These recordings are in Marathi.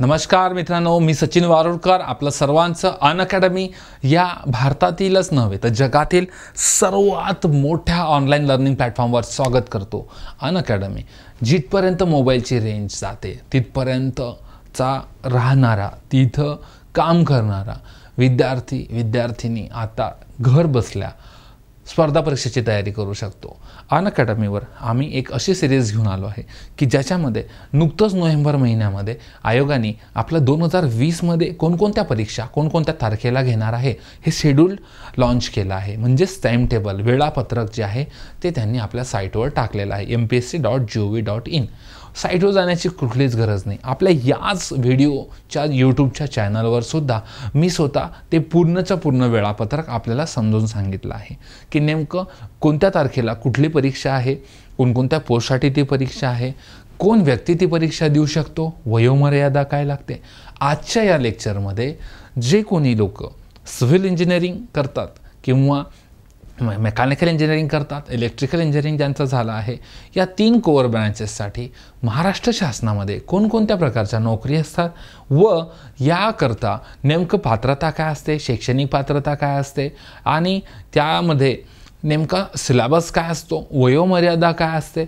नमस्कार मित्रांनो मी सचिन वारुरकर आपलं सर्वांचं अनअकॅडमी या भारतातीलच नव्हे तर जगातील सर्वात मोठ्या ऑनलाईन लर्निंग प्लॅटफॉर्मवर स्वागत करतो अनअकॅडमी जिथपर्यंत मोबाईलची रेंज जाते तिथपर्यंतचा राहणारा तिथं काम करणारा विद्यार्थी विद्यार्थिनी आता घर बसल्या स्पर्धा परीक्षेची तयारी करू शकतो अन अकॅडमीवर आम्ही एक अशी सिरीज घेऊन आलो आहे की ज्याच्यामध्ये नुकतंच नोव्हेंबर महिन्यामध्ये आयोगाने आपल्या दोन हजार वीसमध्ये कोणकोणत्या परीक्षा कोणकोणत्या तारखेला घेणार आहे हे शेड्यूल लॉन्च केलं आहे म्हणजेच टाइम टेबल वेळापत्रक जे आहे ते त्यांनी आपल्या साईटवर टाकलेलं आहे M P S C dot G O V dot in साईटवर जाण्याची कुठलीच गरज नाही आपल्या याच व्हिडिओच्या यूट्यूबच्या चॅनलवर सुद्धा मी स्वतः ते पूर्णचं पूर्ण वेळापत्रक आपल्याला समजून सांगितलं आहे की नेमकं कोणत्या तारखेला कुठली परीक्षा आहे कोणकोणत्या पोस्टसाठी ती परीक्षा आहे कोण व्यक्ती ती परीक्षा देऊ शकतो वयोमर्यादा काय लागते आजच्या या लेक्चरमध्ये जे कोणी लोक सिव्हिल इंजिनिअरिंग करतात किंवा मेकॅनिकल इंजिनिअरिंग करतात इलेक्ट्रिकल इंजिनिअरिंग ज्यांचं झालं आहे या तीन कोअर ब्रँचेससाठी महाराष्ट्र शासनामध्ये कोणकोणत्या प्रकारच्या नोकरी असतात व याकरता नेमकं पात्रता काय असते शैक्षणिक पात्रता काय असते आणि त्यामध्ये नेमका सिलॅबस काय असतो वयोमर्यादा काय असते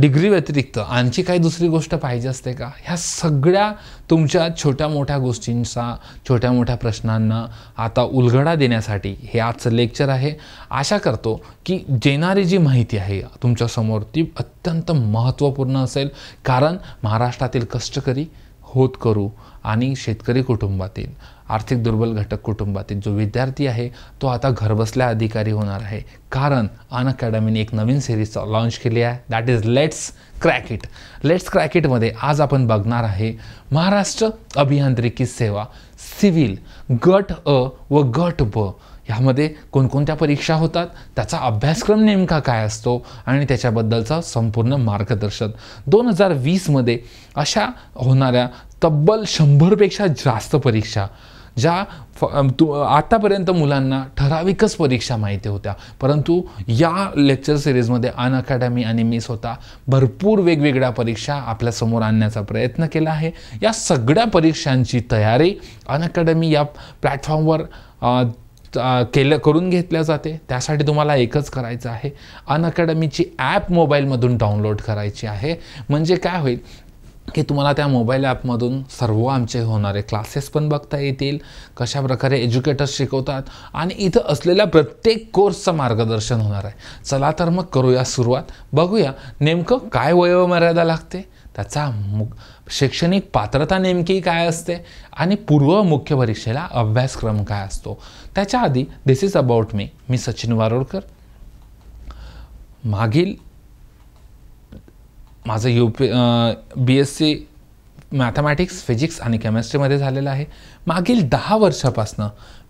डिग्री व्यतिरिक्त आणखी काही दुसरी गोष्ट पाहिजे असते का ह्या सगळ्या तुमच्या छोट्या मोठ्या गोष्टींचा छोट्या मोठ्या प्रश्नांना आता उलगडा देण्यासाठी हे आजचं लेक्चर आहे आशा करतो की देणारी जी माहिती आहे तुमच्यासमोर ती अत्यंत महत्त्वपूर्ण असेल कारण महाराष्ट्रातील कष्टकरी होत करू आणि शेतकरी कुटुंबातील आर्थिक दुर्बल घटक कुटुंबातील जो विद्यार्थी आहे तो आता घरबसल्या अधिकारी होणार आहे कारण अन अकॅडमीने एक नवीन सिरीज लॉन्च केली आहे that is let's crack it let's crack इटमध्ये आज आपण बघणार आहे महाराष्ट्र अभियांत्रिकी सेवा सिव्हिल गट अ व गट ब ह्यामध्ये कोणकोणत्या परीक्षा होतात त्याचा अभ्यासक्रम नेमका काय असतो आणि त्याच्याबद्दलचा संपूर्ण मार्गदर्शन दोन हजार वीसमध्ये अशा होणाऱ्या तब्बल शंभरपेक्षा जास्त परीक्षा ज्या आतापर्यंत मुलांना ठराविकच परीक्षा माहिती होत्या परंतु या लेक्चर सिरीजमध्ये अन अकॅडमी आणि मी स्वतः भरपूर वेगवेगळ्या परीक्षा आपल्यासमोर आणण्याचा प्रयत्न केला आहे या सगळ्या परीक्षांची तयारी अन अकॅडमी या प्लॅटफॉर्मवर केलं करून घेतल्या जाते त्यासाठी तुम्हाला एकच करायचं आहे अन अकॅडमीची ॲप मोबाईलमधून डाउनलोड करायची आहे म्हणजे काय होईल की तुम्हाला त्या मोबाईल ॲपमधून सर्व आमचे होणारे क्लासेस पण बघता येतील कशा प्रकारे एज्युकेटर्स शिकवतात आणि इथं असलेल्या प्रत्येक कोर्सचं मार्गदर्शन होणार आहे चला तर मग करूया सुरुवात बघूया नेमकं काय वयोमर्यादा लागते त्याचा मु शैक्षणिक पात्रता नेमकी काय असते आणि पूर्व मुख्य परीक्षेला अभ्यासक्रम काय असतो त्याच्या आधी दिस इज अबाउट मी मी सचिन वारोडकर मागील माझं U P B S C mathematics physics आणि केमिस्ट्रीमध्ये झालेलं आहे मागील दहा वर्षापासनं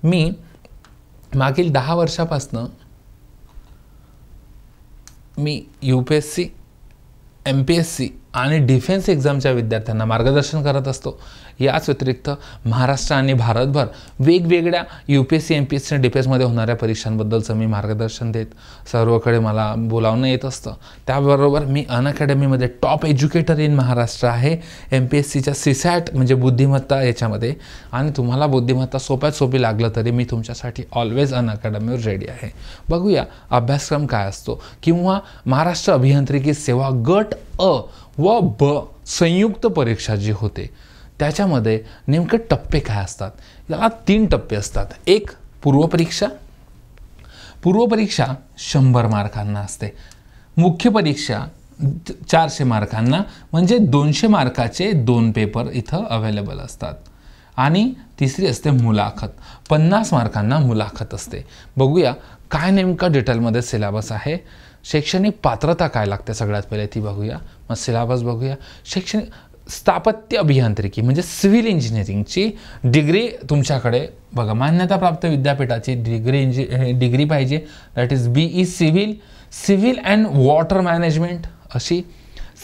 मी मागील दहा वर्षापासनं मी U P S C M P S C आणि डिफेन्स एक्झामच्या विद्यार्थ्यांना मार्गदर्शन करत असतो याच व्यतिरिक्त महाराष्ट्र आणि भारतभर वेगवेगळ्या U P S C M P S C डिफेन्समध्ये होणाऱ्या परीक्षांबद्दलचं मी मार्गदर्शन देत सर्वकडे मला बोलावणं येत असतं त्याबरोबर मी an top educator in Maharashtra आहे एम पी एस सीच्या सिसॅट म्हणजे बुद्धिमत्ता याच्यामध्ये आणि तुम्हाला बुद्धिमत्ता सोप्यात सोपी लागलं तरी मी तुमच्यासाठी ऑलवेज अनअकॅडमीवर रेडी आहे बघूया अभ्यासक्रम काय असतो किंवा महाराष्ट्र अभियांत्रिकी सेवा गट अ व ब संयुक्त परीक्षा जी होते त्याच्यामध्ये नेमके टप्पे काय असतात याला तीन टप्पे असतात एक पूर्वपरीक्षा पूर्वपरीक्षा शंभर मार्कांना असते मुख्य परीक्षा चारशे मार्कांना म्हणजे दोनशे मार्काचे दोन पेपर इथं अवेलेबल असतात आणि तिसरी असते मुलाखत पन्नास मार्कांना मुलाखत असते बघूया काय नेमका डिटेलमध्ये सिलेबस आहे शैक्षणिक पात्रता काय लागते सगळ्यात पहिले ती बघूया मग सिलेबस बघूया शैक्षणिक स्थापत्य अभियांत्रिकी म्हणजे सिव्हिल इंजिनिअरिंगची डिग्री तुमच्याकडे बघा मान्यताप्राप्त विद्यापीठाची डिग्री इंजि डिग्री पाहिजे that is B E civil civil and water management अशी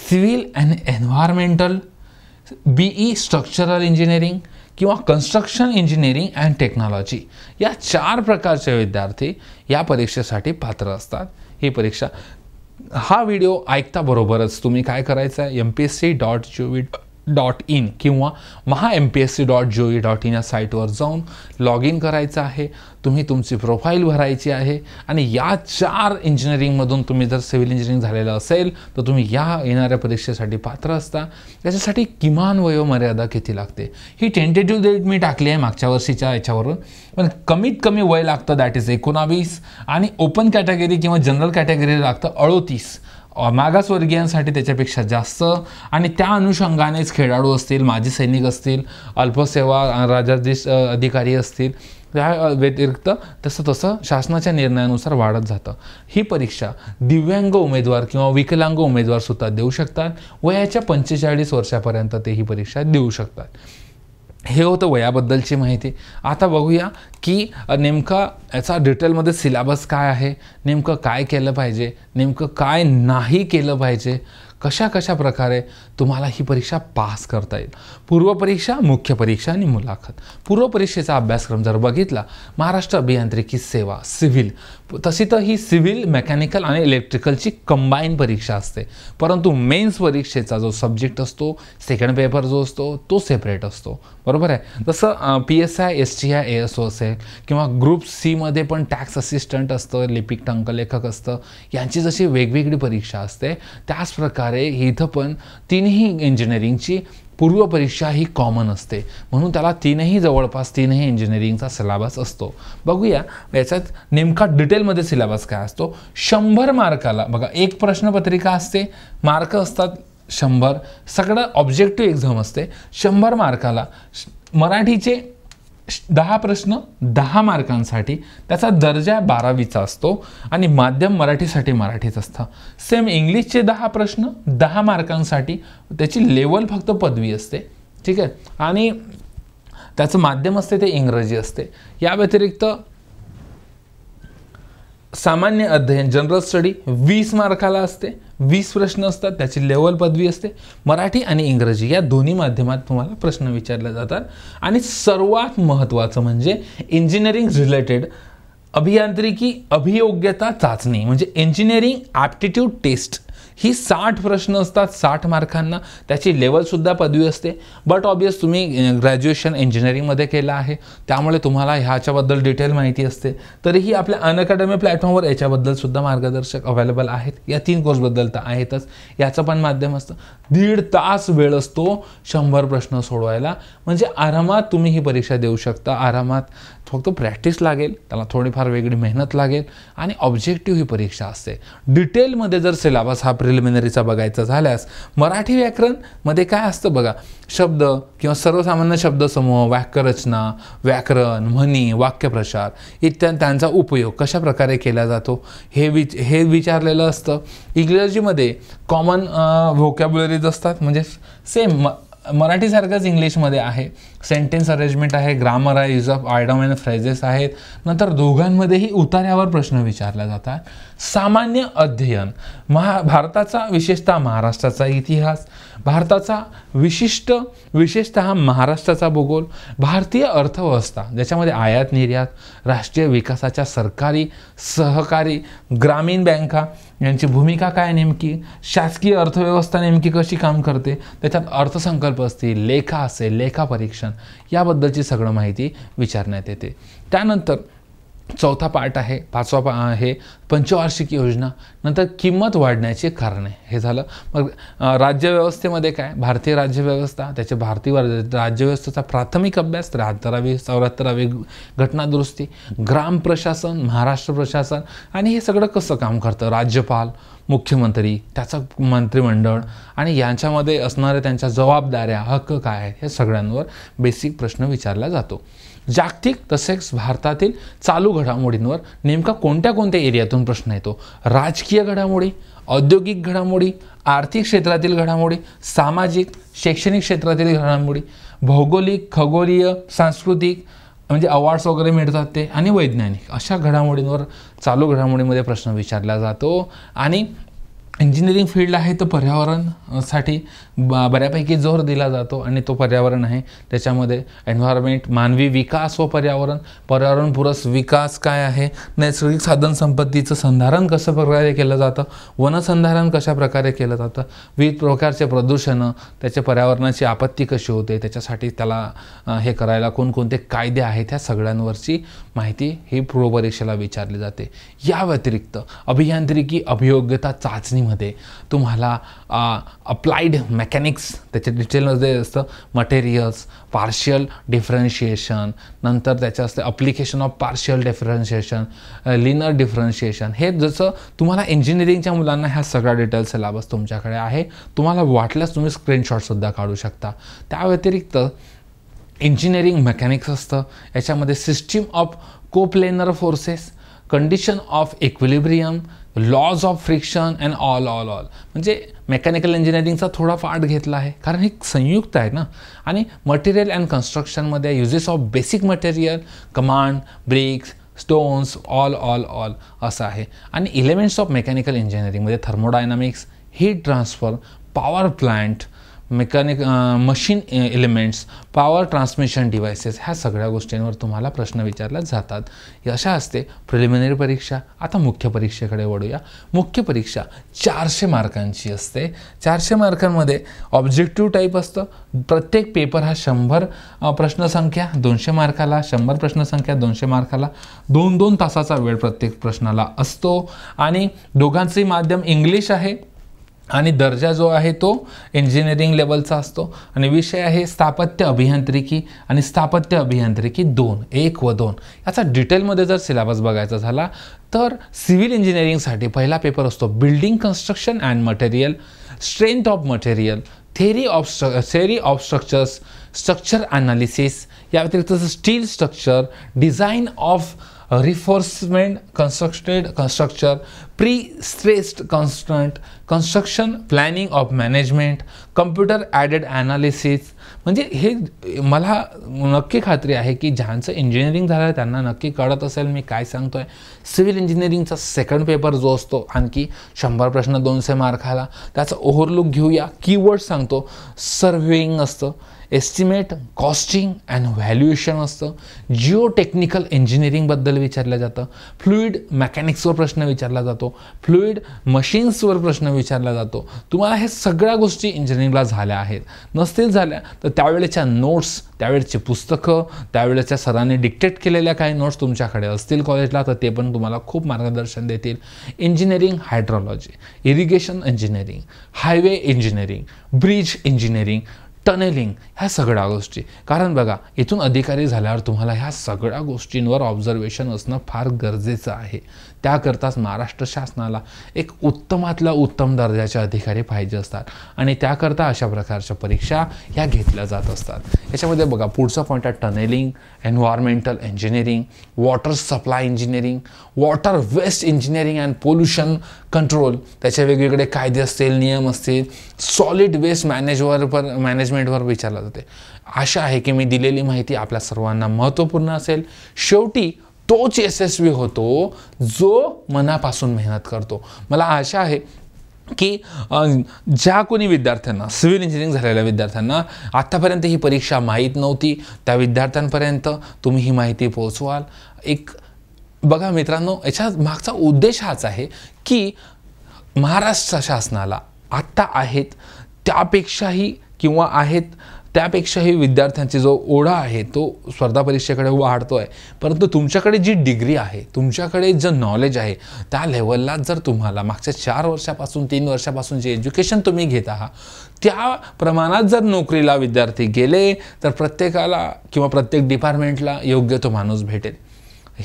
civil and environmental B E structural engineering किंवा कन्स्ट्रक्शन इंजिनिअरिंग अँड टेक्नॉलॉजी या चार प्रकारचे विद्यार्थी या परीक्षेसाठी पात्र असतात ही परीक्षा हा व्हिडिओ ऐकता बरोबरच तुम्ही काय करायचं आहे M P S C dot G dot in किंवा Maha M P S C dot G E dot in या साईटवर जाऊन लॉग इन करायचं आहे तुम्ही तुमची प्रोफाईल भरायची आहे आणि या चार इंजिनिअरिंगमधून तुम्ही जर सिव्हिल इंजिनिअरिंग झालेलं असेल तर तुम्ही या येणाऱ्या परीक्षेसाठी पात्र असता त्याच्यासाठी किमान वयोमर्यादा किती लागते ही टेंटेटिव्ह डेट मी टाकली आहे मागच्या वर्षीच्या याच्यावरून पण कमीत कमी वय लागतं दॅट इज एकोणावीस आणि ओपन कॅटेगरी किंवा जनरल कॅटेगरी लागतं अडोतीस मागासवर्गीयांसाठी त्याच्यापेक्षा जास्त आणि त्या अनुषंगानेच खेळाडू असतील माजी सैनिक असतील अल्पसेवा राजाधीश अधिकारी असतील त्या व्यतिरिक्त तसं तसं शासनाच्या निर्णयानुसार वाढत जातं ही परीक्षा दिव्यांग उमेदवार किंवा विकलांग उमेदवारसुद्धा देऊ शकतात वयाच्या पंचेचाळीस वर्षापर्यंत ते ही परीक्षा देऊ शकतात हे होतं वयाबद्दलची माहिती आता बघूया की नेमका याचा डिटेलमध्ये सिलेबस काय आहे नेमकं काय केलं पाहिजे नेमकं काय नाही केलं पाहिजे कशा कशा प्रकारे तुम्हाला ही परीक्षा पास करता येईल पूर्वपरीक्षा मुख्य परीक्षा आणि मुलाखत पूर्वपरीक्षेचा अभ्यासक्रम जर बघितला महाराष्ट्र अभियांत्रिकी सेवा सिव्हिल तशी तर ही सिव्हिल मेकॅनिकल आणि इलेक्ट्रिकलची कंबाईन परीक्षा असते परंतु मेन्स परीक्षेचा जो सब्जेक्ट असतो सेकंड पेपर जो असतो तो सेपरेट असतो बरोबर आहे जसं P S I S T I A S O असेल किंवा ग्रुप सीमध्ये पण टॅक्स असिस्टंट असतं लिपिक टंकलेखक असतं यांची जशी वेगवेगळी परीक्षा असते त्याचप्रकारे इथं पण तिन्ही इंजिनिअरिंगची पूर्वपरीक्षा ही कॉमन असते म्हणून त्याला तीनही जवळपास तीनही इंजिनिअरिंगचा सिलेबस असतो बघूया याच्यात नेमका डिटेलमध्ये सिलेबस काय असतो शंभर मार्काला बघा एक प्रश्नपत्रिका असते मार्क असतात शंभर सगळं ऑब्जेक्टिव्ह एक्झाम असते शंभर मार्काला मराठीचे दहा प्रश्न दहा मार्कांसाठी त्याचा दर्जा बारावीचा असतो आणि माध्यम मराठीसाठी मराठीच असतं सेम इंग्लिशचे दहा प्रश्न दहा मार्कांसाठी त्याची लेवल फक्त पदवी असते ठीक आहे आणि त्याचं माध्यम असते ते इंग्रजी असते या व्यतिरिक्त सामान्य अध्ययन जनरल स्टडी वीस मार्काला असते वीस प्रश्न असतात त्याची लेवल पदवी असते मराठी आणि इंग्रजी या दोन्ही माध्यमात तुम्हाला प्रश्न विचारले जातात आणि सर्वात महत्त्वाचं म्हणजे इंजिनिअरिंग रिलेटेड अभियांत्रिकी अभियोग्यता चाचणी म्हणजे इंजिनिअरिंग ॲप्टिट्यूड टेस्ट ही साठ प्रश्न असतात साठ मार्कांना त्याची लेवलसुद्धा पदवी असते बट ऑबियस तुम्ही ग्रॅज्युएशन इंजिनिअरिंगमध्ये केलं आहे त्यामुळे तुम्हाला ह्याच्याबद्दल डिटेल माहिती असते तरीही आपल्या अनअकॅडमी प्लॅटफॉर्मवर याच्याबद्दलसुद्धा मार्गदर्शक अवेलेबल आहेत या तीन कोर्सबद्दल तर आहेतच याचं पण माध्यम असतं दीड तास वेळ असतो शंभर प्रश्न सोडवायला म्हणजे आरामात तुम्ही ही परीक्षा देऊ शकता आरामात फक्त प्रॅक्टिस लागेल त्याला थोडीफार वेगळी मेहनत लागेल आणि ऑब्जेक्टिव्ह ही परीक्षा असते डिटेलमध्ये जर सिलेबस हा प्रिलिमिनरीचा बघायचा झाल्यास मराठी व्याकरणमध्ये काय असतं बघा शब्द किंवा सर्वसामान्य शब्दसमूह वाक्यरचना व्याकरण म्हणी वाक्यप्रचार इत्यादी त्यांचा उपयोग कशाप्रकारे केला जातो हे विच हे विचारलेलं असतं इंग्रजीमध्ये कॉमन व्होकॅब्युलरीज असतात म्हणजे सेम मराठीसारखंच इंग्लिशमध्ये आहे सेंटेन्स अरेंजमेंट आहे ग्रामर आहे is of idiom and phrases आहेत नंतर दोघांमध्येही उतार्यावर प्रश्न विचारला जातात सामान्य अध्ययन महा भारताचा विशेषतः महाराष्ट्राचा इतिहास भारताचा विशिष्ट विशेषतः महाराष्ट्राचा भूगोल भारतीय अर्थव्यवस्था ज्याच्यामध्ये आयात निर्यात राष्ट्रीय विकासाच्या सरकारी सहकारी ग्रामीण बँका यांची भूमिका काय नेमकी शासकीय अर्थव्यवस्था नेमकी कशी काम करते त्याच्यात अर्थसंकल्प असतील लेखा असेल लेखापरीक्षण याबद्दलची सगळं माहिती विचारण्यात येते त्यानंतर चौथा पार्ट आहे पाचवा पा आहे पंचवार्षिक योजना नंतर किंमत वाढण्याचे कारणे हे झालं मग राज्यव्यवस्थेमध्ये काय भारतीय राज्यव्यवस्था त्याचे भारतीय राज्यव्यवस्थेचा प्राथमिक अभ्यास त्र्याहत्तरावी चौऱ्याहत्तरावी घटनादुरुस्ती ग्राम प्रशासन महाराष्ट्र प्रशासन आणि हे सगळं कसं काम करतं राज्यपाल मुख्यमंत्री त्याचं मंत्रिमंडळ आणि यांच्यामध्ये असणाऱ्या त्यांच्या जबाबदाऱ्या हक्क काय आहेत हे सगळ्यांवर बेसिक प्रश्न विचारला जातो जागतिक तसेच भारतातील चालू घडामोडींवर नेमका कोणत्या कोणत्या एरियातून प्रश्न येतो राजकीय घडामोडी औद्योगिक घडामोडी आर्थिक क्षेत्रातील घडामोडी सामाजिक शैक्षणिक क्षेत्रातील घडामोडी भौगोलिक खगोलीय सांस्कृतिक म्हणजे अवॉर्ड्स वगैरे मिळतात ते आणि वैज्ञानिक अशा घडामोडींवर चालू घडामोडीमध्ये प्रश्न विचारला जातो आणि इंजिनिअरिंग फील्ड आहे तर पर्यावरणसाठी बऱ्यापैकी जोर दिला जातो आणि तो पर्यावरण आहे त्याच्यामध्ये एन्व्हायरमेंट मानवी विकास व पर्यावरण पर्यावरणपूरस विकास काय आहे नैसर्गिक साधनसंपत्तीचं संधारण कसं प्रकारे केलं जातं वनसंधारण प्रकारे केलं जातं विविध प्रकारचे प्रदूषणं त्याच्या पर्यावरणाची आपत्ती कशी होते त्याच्यासाठी त्याला हे करायला कोणकोणते कायदे आहेत ह्या सगळ्यांवरची माहिती ही पूर्वपरीक्षेला विचारली जाते या व्यतिरिक्त अभियांत्रिकी अभियोग्यता चाचणीमध्ये तुम्हाला अप्लाइड मॅ मेकॅनिक्स त्याचे डिटेलमध्ये असतं मटेरियल्स पार्शियल डिफरन्शिएशन नंतर त्याचं असते application of partial differentiation linear differentiation हे जसं तुम्हाला इंजिनिअरिंगच्या मुलांना ह्या सगळ्या डिटेल्स सिलेबस तुमच्याकडे आहे तुम्हाला वाटल्यास तुम्ही स्क्रीनशॉटसुद्धा काढू शकता त्या व्यतिरिक्त इंजिनिअरिंग मेकॅनिक्स असतं याच्यामध्ये system of coplanar forces condition of equilibrium laws of friction and all all all म्हणजे मेकॅनिकल इंजिनिअरिंगचा थोडा पार्ट घेतला आहे कारण हे संयुक्त आहे ना आणि मटेरियल अँड कन्स्ट्रक्शनमध्ये uses of basic material command bricks stones all all all असं आहे आणि इलेमेंट्स ऑफ मेकॅनिकल इंजिनिअरिंगमध्ये thermodynamics heat transfer power plant mechanic machine elements power transmission devices ह्या सगळ्या गोष्टींवर तुम्हाला प्रश्न विचारला जातात अशा असते प्रिलिमिनरी परीक्षा आता मुख्य परीक्षेकडे वळूया मुख्य परीक्षा चारशे मार्कांची असते चारशे मार्कांमध्ये ऑब्जेक्टिव्ह टाईप असतं प्रत्येक पेपर हा शंभर प्रश्नसंख्या दोनशे मार्काला शंभर प्रश्नसंख्या दोनशे मार्काला दोन दोन तासाचा वेळ प्रत्येक प्रश्नाला असतो आणि दोघांचंही माध्यम इंग्लिश आहे आणि दर्जा जो आहे तो इंजिनिअरिंग लेवलचा असतो आणि विषय आहे स्थापत्य अभियांत्रिकी आणि स्थापत्य अभियांत्रिकी दोन एक व दोन याचा डिटेलमध्ये जर सिलेबस बघायचा झाला तर सिव्हिल इंजिनिअरिंगसाठी पहिला पेपर असतो building construction and material strength of material theory of स्ट्र theory of structures structure analysis या व्यतिरिक्त steel structure design of reinforcement constructed structure pre-stressed constant construction planning of management computer added analysis म्हणजे हे मला नक्की खात्री आहे की ज्यांचं इंजिनिअरिंग झालं आहे त्यांना नक्की कळत असेल मी काय सांगतो आहे सिव्हिल इंजिनिअरिंगचा सेकंड पेपर जो असतो आणखी शंभर प्रश्न दोनशे आला त्याचा ओव्हरलुक घेऊया कीवर्ड सांगतो सर्व्हेईंग असतं एस्टिमेट कॉस्टिंग अँड व्हॅल्युएशन असतं जिओ टेक्निकल इंजिनिअरिंगबद्दल विचारलं जातं फ्लुईड मेकॅनिक्सवर प्रश्न विचारला जातो फ्लुईड मशीन्सवर प्रश्न विचारला जातो तुम्हाला हे सगळ्या गोष्टी इंजिनिअरिंगला झाल्या आहेत नसतील झाल्या तर त्यावेळेच्या नोट्स त्यावेळेची पुस्तकं त्यावेळेच्या सरांनी डिक्टेट केलेल्या काही नोट्स तुमच्याकडे असतील कॉलेजला तर ते पण तुम्हाला खूप मार्गदर्शन देतील engineering hydrology irrigation engineering highway engineering bridge engineering tunneling ह्या सगळ्या गोष्टी कारण बघा इथून अधिकारी झाल्यावर तुम्हाला ह्या सगळ्या गोष्टींवर ऑब्झर्वेशन असणं फार गरजेचं आहे त्याकरताच महाराष्ट्र शासनाला एक उत्तमातला उत्तम दर्जाचे अधिकारी पाहिजे असतात आणि त्याकरता अशा प्रकारच्या परीक्षा ह्या घेतल्या जात असतात याच्यामध्ये बघा पुढचा पॉईंट आहे tunneling environmental engineering water supply engineering water waste engineering and pollution control त्याचे वेगवेगळे कायदे असतील नियम असतील सॉलिड वेस्ट मॅनेजवर पर मॅनेजमेंटवर विचारलं जाते आशा आहे की मी दिलेली माहिती आपल्या सर्वांना महत्त्वपूर्ण असेल शेवटी तोच यशस्वी होतो जो मनापासून मेहनत करतो मला आशा आहे की ज्या कोणी विद्यार्थ्यांना सिव्हिल इंजिनिअरिंग झालेल्या विद्यार्थ्यांना आत्तापर्यंत ही परीक्षा माहीत नव्हती त्या विद्यार्थ्यांपर्यंत तुम्ही ही माहिती पोहोचवाल एक बघा मित्रांनो याच्या मागचा उद्देश हाच आहे की महाराष्ट्र शासनाला आत्ता आहेत त्यापेक्षाही किंवा आहेत त्यापेक्षाही विद्यार्थ्यांची जो ओढा आहे तो स्पर्धा परीक्षेकडे वाढतो आहे परंतु तुमच्याकडे जी डिग्री आहे तुमच्याकडे जे नॉलेज आहे त्या लेवलला जर तुम्हाला मागच्या चार वर्षापासून तीन वर्षापासून जे एज्युकेशन तुम्ही घेत आहात त्या प्रमाणात जर नोकरीला विद्यार्थी गेले तर प्रत्येकाला किंवा प्रत्येक डिपार्टमेंटला योग्य तो माणूस भेटेल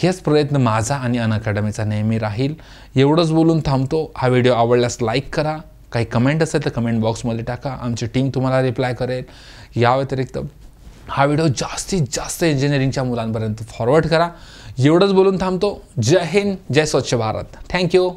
हेच प्रयत्न माझा आणि अन अकॅडमीचा नेहमी राहील एवढंच बोलून थांबतो हा व्हिडिओ आवडल्यास लाईक करा काही कमेंट असेल तर कमेंट बॉक्समध्ये टाका आमची टीम तुम्हाला रिप्लाय करेल या व्यतिरिक्त हा व्हिडिओ जास्तीत जास्त इंजिनिअरिंगच्या मुलांपर्यंत फॉरवर्ड करा एवढंच बोलून थांबतो जय हिंद जय स्वच्छ भारत थँक्यू